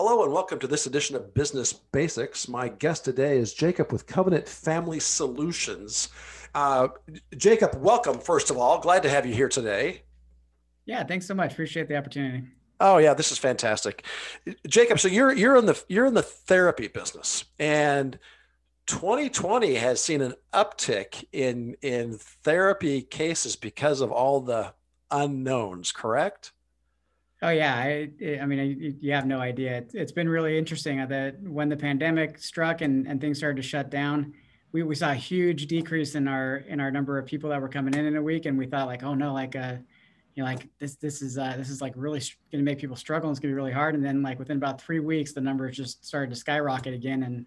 Hello and welcome to this edition of Business Basics. My guest today is Jacob with Covenant Family Solutions. Uh, Jacob, welcome, first of all. Glad to have you here today. Yeah, thanks so much. Appreciate the opportunity. Oh yeah, this is fantastic, Jacob. So you're you're in the you're in the therapy business, and 2020 has seen an uptick in in therapy cases because of all the unknowns. Correct? Oh yeah, I, I mean, I, you have no idea. It, has been really interesting uh, that when the pandemic struck and, and things started to shut down, we, we saw a huge decrease in our in our number of people that were coming in in a week, and we thought like, oh no, like uh, you know, like this this is uh, this is like really going to make people struggle. And it's going to be really hard. And then like within about three weeks, the numbers just started to skyrocket again, and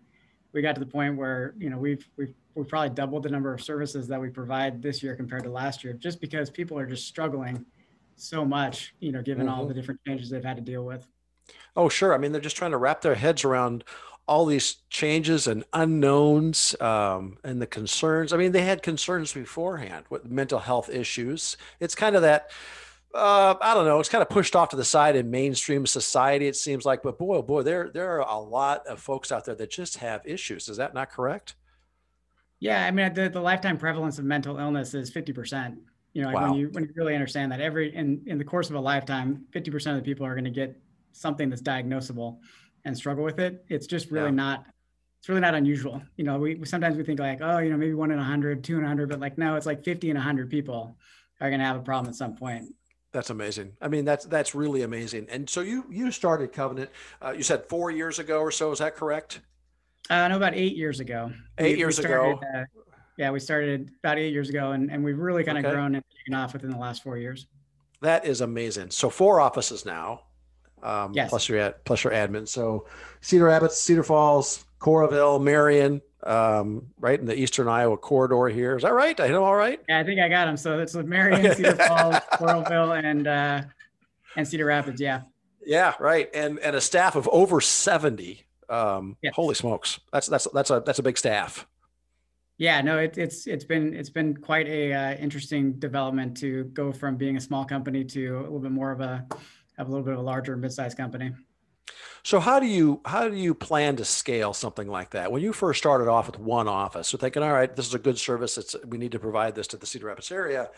we got to the point where you know we've we've we probably doubled the number of services that we provide this year compared to last year, just because people are just struggling so much, you know, given mm-hmm. all the mm-hmm. different changes they've had to deal with. Oh, sure. I mean, they're just trying to wrap their heads around all these changes and unknowns um, and the concerns. I mean, they had concerns beforehand with mental health issues. It's kind of that. Uh, I don't know. It's kind of pushed off to the side in mainstream society, it seems like. But boy, oh boy, there there are a lot of folks out there that just have issues. Is that not correct? Yeah, I mean, the, the lifetime prevalence of mental illness is fifty percent. You know, wow. when you when you really understand that every in in the course of a lifetime, fifty percent of the people are going to get something that's diagnosable and struggle with it. It's just really yeah. not it's really not unusual. You know, we sometimes we think like, oh, you know, maybe one in a hundred, two in a hundred, but like no, it's like fifty and a hundred people are going to have a problem at some point. That's amazing. I mean, that's that's really amazing. And so you you started Covenant. Uh, you said four years ago or so. Is that correct? Uh, no, about eight years ago. Eight we, years we started, ago. Uh, yeah, we started about eight years ago, and, and we've really kind of okay. grown and taken off within the last four years. That is amazing. So four offices now. Um, yes. Plus your ad, plus your admin. So Cedar Rapids, Cedar Falls, Coraville, Marion, um, right in the Eastern Iowa corridor here. Is that right? I hit them all right. Yeah, I think I got them. So that's Marion, Cedar Falls, Coraville, and uh, and Cedar Rapids. Yeah. Yeah. Right. And and a staff of over seventy. Um, yes. Holy smokes, that's that's that's a that's a big staff. Yeah, no, it, it's it's been it's been quite a uh, interesting development to go from being a small company to a little bit more of a have a little bit of a larger mid-sized company. So how do you how do you plan to scale something like that? When you first started off with one office, so thinking, all right, this is a good service. It's we need to provide this to the Cedar Rapids area,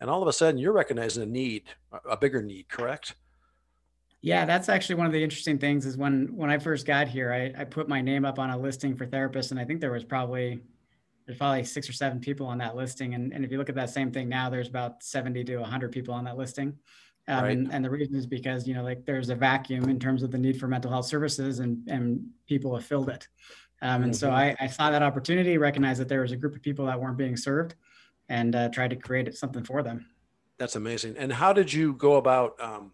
and all of a sudden you're recognizing a need, a bigger need, correct? Yeah, that's actually one of the interesting things is when when I first got here, I, I put my name up on a listing for therapists, and I think there was probably there's probably six or seven people on that listing. And, and if you look at that same thing now, there's about 70 to 100 people on that listing. Um, right. and, and, the reason is because, you know, like there's a vacuum in terms of the need for mental health services and, and people have filled it. Um, and mm-hmm. so I, I, saw that opportunity, recognized that there was a group of people that weren't being served and uh, tried to create something for them. That's amazing. And how did you go about um,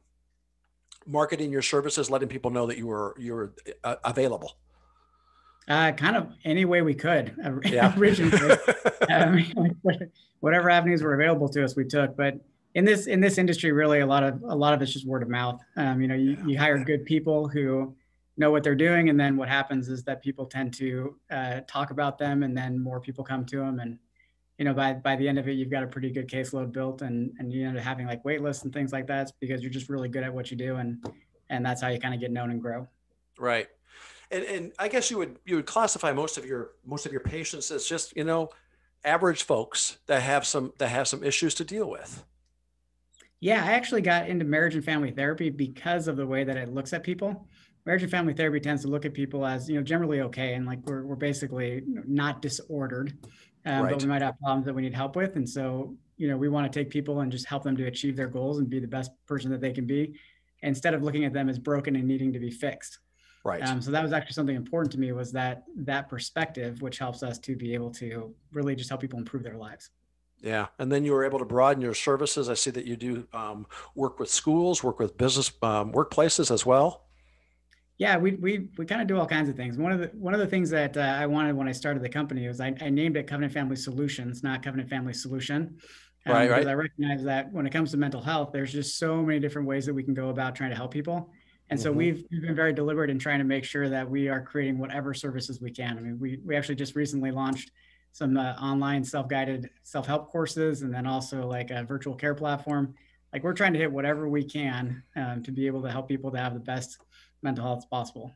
marketing your services, letting people know that you were, you were uh, available? Uh, kind of any way we could yeah. originally, um, whatever avenues were available to us, we took. But in this in this industry, really, a lot of a lot of it's just word of mouth. Um, you know, you, you hire good people who know what they're doing, and then what happens is that people tend to uh, talk about them, and then more people come to them, and you know, by by the end of it, you've got a pretty good caseload built, and and you end up having like wait lists and things like that because you're just really good at what you do, and and that's how you kind of get known and grow. Right and, and I guess you would you would classify most of your most of your patients as just you know average folks that have some that have some issues to deal with. Yeah, I actually got into marriage and family therapy because of the way that it looks at people. Marriage and family therapy tends to look at people as you know generally okay and like we're we're basically not disordered, um, right. but we might have problems that we need help with, and so you know we want to take people and just help them to achieve their goals and be the best person that they can be instead of looking at them as broken and needing to be fixed Right. Um, so that was actually something important to me was that that perspective, which helps us to be able to really just help people improve their lives. Yeah, and then you were able to broaden your services. I see that you do um, work with schools, work with business um, workplaces as well. Yeah, we we we kind of do all kinds of things. One of the one of the things that uh, I wanted when I started the company was I, I, named it Covenant Family Solutions, not Covenant Family Solution. Um, right, right. Because I recognize that when it comes to mental health, there's just so many different ways that we can go about trying to help people. And so mm-hmm. we've, we've, been very deliberate in trying to make sure that we are creating whatever services we can. I mean, we, we actually just recently launched some uh, online self-guided self-help courses and then also like a virtual care platform. Like we're trying to hit whatever we can um, to be able to help people to have the best mental health possible.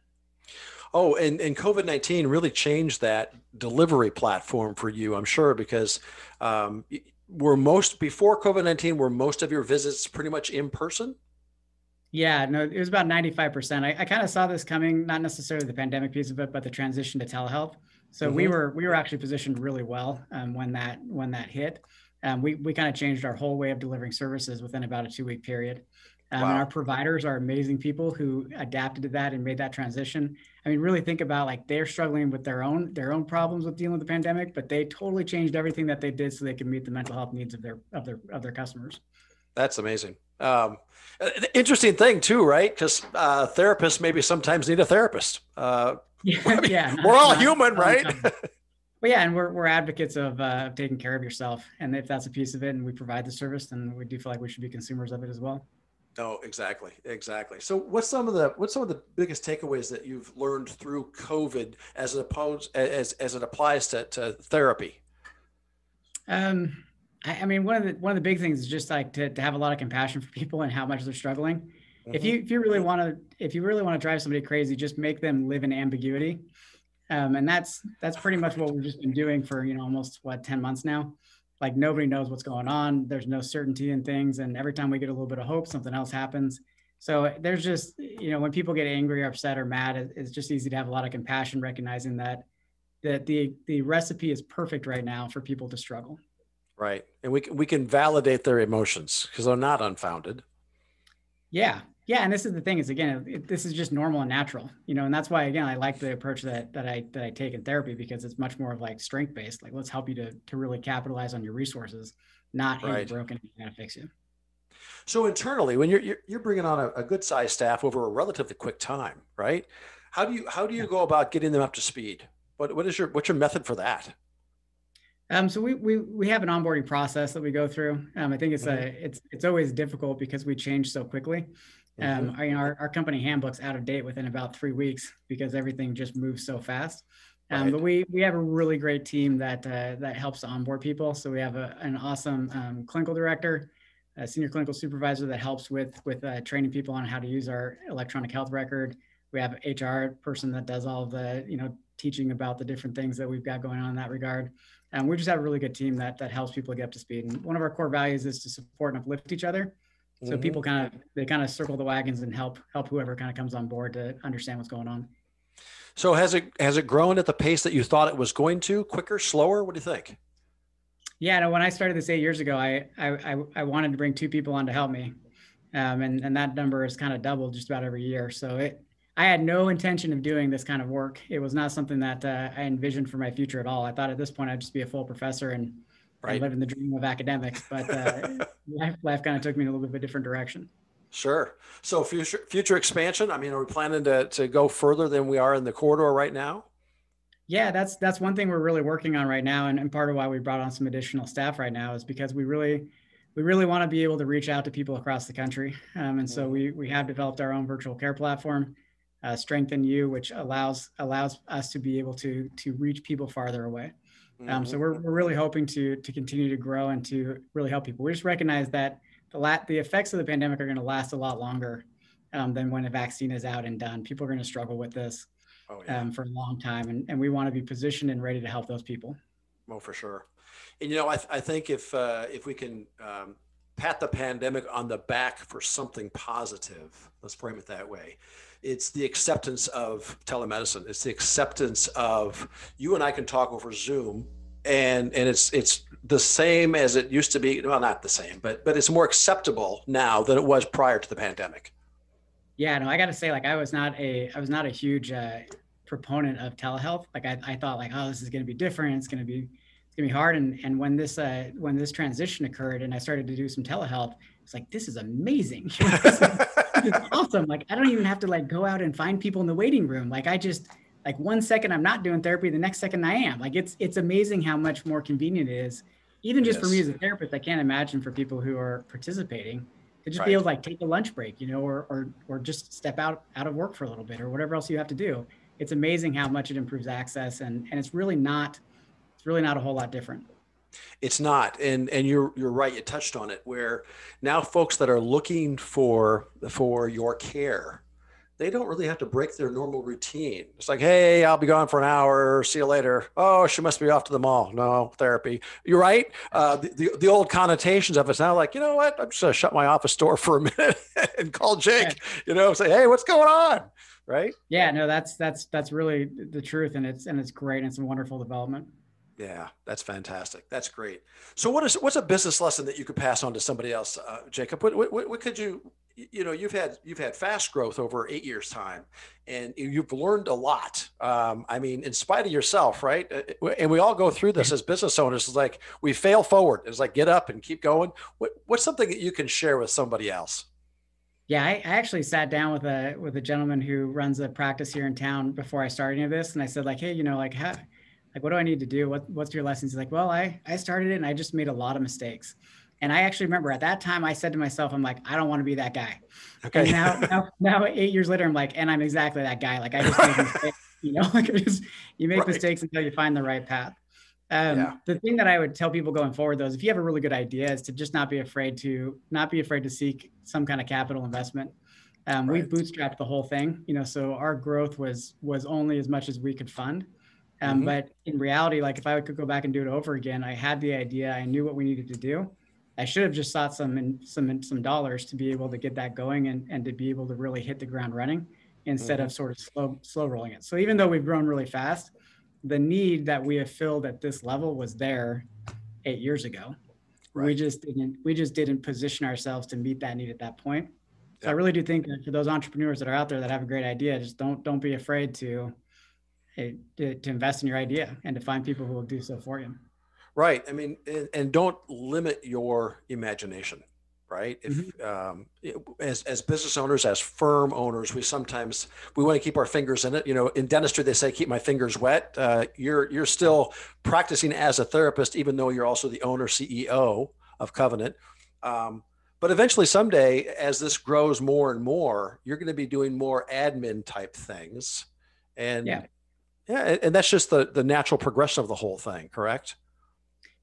Oh, and, and COVID 19 really changed that delivery platform for you, I'm sure, because um, were most, before COVID 19, were most of your visits pretty much in person? Yeah, no, it was about 95%. I, I kind of saw this coming, not necessarily the pandemic piece of it, but the transition to telehealth. So mm-hmm. we were we were actually positioned really well um, when that when that hit. Um, we we kind of changed our whole way of delivering services within about a two week period. Um, wow. And our providers are amazing people who adapted to that and made that transition. I mean, really think about like they're struggling with their own their own problems with dealing with the pandemic, but they totally changed everything that they did so they could meet the mental health needs of their of their of their customers. That's amazing. Um, uh, interesting thing too, right? Because uh, therapists maybe sometimes need a therapist. Uh, yeah, I mean, yeah we're all human, not, right? Well, yeah, and we're, we're advocates of uh, taking care of yourself. And if that's a piece of it and we provide the service, then we do feel like we should be consumers of it as well. No, oh, exactly, exactly. So, what's some of the what's some of the biggest takeaways that you've learned through COVID as it opposed as as it applies to, to therapy? Um, I, I, mean, one of the one of the big things is just like to, to have a lot of compassion for people and how much they're struggling. Mm-hmm. If you if you really want to if you really want to drive somebody crazy, just make them live in ambiguity. Um, and that's that's pretty much what we've just been doing for you know almost what 10 months now like nobody knows what's going on there's no certainty in things and every time we get a little bit of hope something else happens so there's just you know when people get angry or upset or mad it's just easy to have a lot of compassion recognizing that that the the recipe is perfect right now for people to struggle Right. And we can, we can validate their emotions because they're not unfounded. Yeah. Yeah. And this is the thing is again, it, this is just normal and natural, you know, and that's why, again, I like the approach that, that I, that I take in therapy because it's much more of like strength based, like let's help you to, to really capitalize on your resources, not right. broken and to fix you. So internally, when you're, you're, you're bringing on a, a good sized staff over a relatively quick time, right? How do you, how do you go about getting them up to speed? What, what is your, what's your method for that? Um, so we, we we have an onboarding process that we go through. Um, I think it's a mm-hmm. it's it's always difficult because we change so quickly. Um, mm-hmm. I, our, our company handbook's out of date within about three weeks because everything just moves so fast. Um, right. But we we have a really great team that uh, that helps onboard people. So we have a, an awesome um, clinical director, a senior clinical supervisor that helps with with uh, training people on how to use our electronic health record. We have HR person that does all the you know teaching about the different things that we've got going on in that regard. And um, we just have a really good team that that helps people get up to speed. And one of our core values is to support and uplift each other. So mm-hmm. people kind of they kind of circle the wagons and help help whoever kind of comes on board to understand what's going on. So has it has it grown at the pace that you thought it was going to? Quicker, slower? What do you think? Yeah, no, when I started this eight years ago, I I, I wanted to bring two people on to help me, um, and and that number has kind of doubled just about every year. So it I had no intention of doing this kind of work. It was not something that uh, I envisioned for my future at all. I thought at this point I'd just be a full professor and, right. and in the dream of academics, but uh, life, life kind of took me in a little bit of a different direction. Sure. So future future expansion. I mean, are we planning to to go further than we are in the corridor right now? Yeah, that's that's one thing we're really working on right now, and, and part of why we brought on some additional staff right now is because we really we really want to be able to reach out to people across the country, um, and so mm-hmm. we we have developed our own virtual care platform uh, strengthen you, which allows allows us to be able to to reach people farther away. mm-hmm. So we're, mm-hmm. we're really hoping to to continue to grow and to really help people. We just recognize that the la- the effects of the pandemic are going to last a lot longer um, than when a vaccine is out and done. People are going to struggle with this oh, yeah. um, for a long time, and, and we want to be positioned and ready to help those people. Well, oh, for sure. And you know, I, th- I think if uh, if we can um, pat the pandemic on the back for something positive, let's frame it that way it's the acceptance of telemedicine. It's the acceptance of you and I can talk over Zoom, and and it's it's the same as it used to be. Well, not the same, but but it's more acceptable now than it was prior to the pandemic. Yeah, no, I got to say, like, I was not a I was not a huge uh, proponent of telehealth. Like, I, I thought like, oh, this is going to be different. It's going to be it's gonna be hard. And and when this uh, when this transition occurred, and I started to do some telehealth, it's like this is amazing. It's awesome. Like I don't even have to like go out and find people in the waiting room. Like I just like one second I'm not doing therapy, the next second I am. Like it's it's amazing how much more convenient it is, even just yes. for me as a therapist. I can't imagine for people who are participating to just right. be able to like take a lunch break, you know, or or or just step out out of work for a little bit or whatever else you have to do. It's amazing how much it improves access and and it's really not it's really not a whole lot different. It's not, and and you're you're right. You touched on it. Where now folks that are looking for for your care, they don't really have to break their normal routine. It's like, hey, I'll be gone for an hour. See you later. Oh, she must be off to the mall. No therapy. You're right. Uh, the, the, the old connotations of it's now like, you know what? I'm just gonna shut my office door for a minute and call Jake. You know, say, hey, what's going on? Right? Yeah. No, that's that's that's really the truth, and it's and it's great, and it's a wonderful development. Yeah, that's fantastic. That's great. So, what is what's a business lesson that you could pass on to somebody else, uh, Jacob? What, what, what could you you know you've had you've had fast growth over eight years time, and you've learned a lot. Um, I mean, in spite of yourself, right? Uh, uh, and we all go through this mm-hmm. as business owners. It's like we fail forward. It's like get up and keep going. What, what's something that you can share with somebody else? Yeah, I, actually sat down with a with a gentleman who runs a practice here in town before I started any of this, and I said like, hey, you know, like how like, what do I need to do? What, what's your lessons? He's like, well, I, I started it and I just made a lot of mistakes. And I actually remember at that time I said to myself, I'm like, I don't want to be that guy. Okay. And now, now, now eight years later, I'm like, and I'm exactly that guy. Like I just mistakes, you know, like just, you make right. mistakes until you find the right path. Um, yeah. The thing that I would tell people going forward, though, is if you have a really good idea, is to just not be afraid to not be afraid to seek some kind of capital investment. Um, right. We bootstrapped the whole thing, you know, so our growth was was only as much as we could fund. Um, mm-hmm. But in reality, like if I could go back and do it over again, I had the idea, I knew what we needed to do. I should have just sought some some some dollars to be able to get that going and, and to be able to really hit the ground running instead mm-hmm. of sort of slow slow rolling it. So even though we've grown really fast, the need that we have filled at this level was there eight years ago. Right. We just didn't we just didn't position ourselves to meet that need at that point. So yeah. I really do think that for those entrepreneurs that are out there that have a great idea, just don't don't be afraid to to, to invest in your idea and to find people who will do so for you. Right. I mean, and, and don't limit your imagination right? If mm-hmm. um, as, as business owners, as firm owners, we sometimes we want to keep our fingers in it. You know, in dentistry, they say keep my fingers wet. Uh, you're you're still practicing as a therapist, even though you're also the owner CEO of Covenant. Um, but eventually, someday, as this grows more and more, you're going to be doing more admin type things, and yeah yeah and that's just the the natural progression of the whole thing correct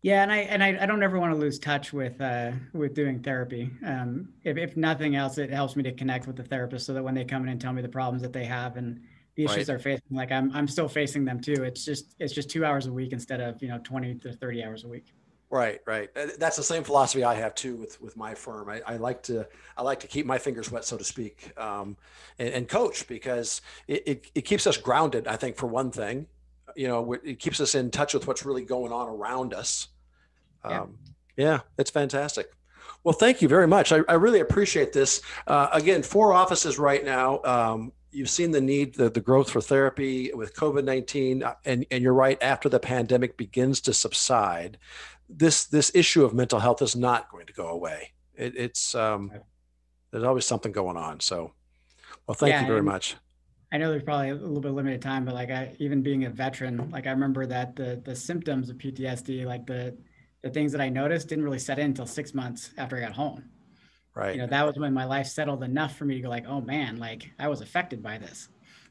yeah and i and i, I don't ever want to lose touch with uh with doing therapy um if, if nothing else it helps me to connect with the therapist so that when they come in and tell me the problems that they have and the issues right. they're facing like i'm i'm still facing them too it's just it's just two hours a week instead of you know 20 to 30 hours a week Right, right. Uh, that's the same philosophy I have too with with my firm. I, I like to I like to keep my fingers wet, so to speak, um, and, and, coach because it, it, it keeps us grounded. I think for one thing, you know, it keeps us in touch with what's really going on around us. Yeah. Um, yeah, it's fantastic. Well, thank you very much. I, I really appreciate this. Uh, again, four offices right now. Um, you've seen the need, the, the growth for therapy with COVID 19. Uh, and, and you're right, after the pandemic begins to subside, this, this issue of mental health is not going to go away. It, it's, um, there's always something going on. So, well, thank yeah, you very much. I know there's probably a little bit limited time, but like I, even being a veteran, like I remember that the the symptoms of PTSD, like the the things that I noticed, didn't really set in until six months after I got home. Right. You know, that was when my life settled enough for me to go like, oh man, like I was affected by this.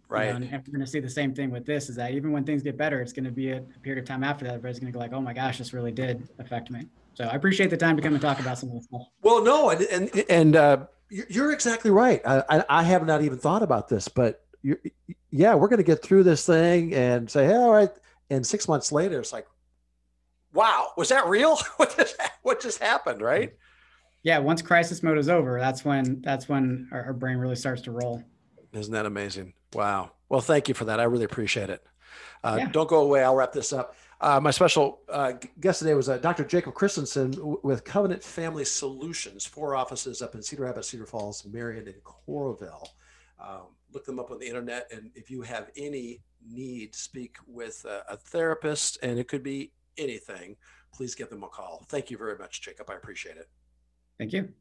Right. You know, and we're going to see the same thing with this is that even when things get better, it's going to be a, period of time after that, everybody's going to go like, oh my gosh, this really did affect me. So I appreciate the time to come and talk about some of this stuff. Well, no, and and and uh, you're exactly right. I, I have not even thought about this, but yeah, we're going to get through this thing and say, hey, all right. And six months later, it's like, wow, was that real? what just what just happened, right? yeah, once crisis mode is over, that's when that's when our, our brain really starts to roll. Isn't that amazing? Wow. Well, thank you for that. I really appreciate it. Uh, yeah. Don't go away. I'll wrap this up. Uh, my special uh, guest today was uh, Dr. Jacob Christensen with Covenant Family Solutions, four offices up in Cedar Rapids, Cedar Falls, Marion, and Coralville. Um, look them up on the internet. And if you have any need, speak with a, a therapist, and it could be anything, please give them a call. Thank you very much, Jacob. I appreciate it. Thank you.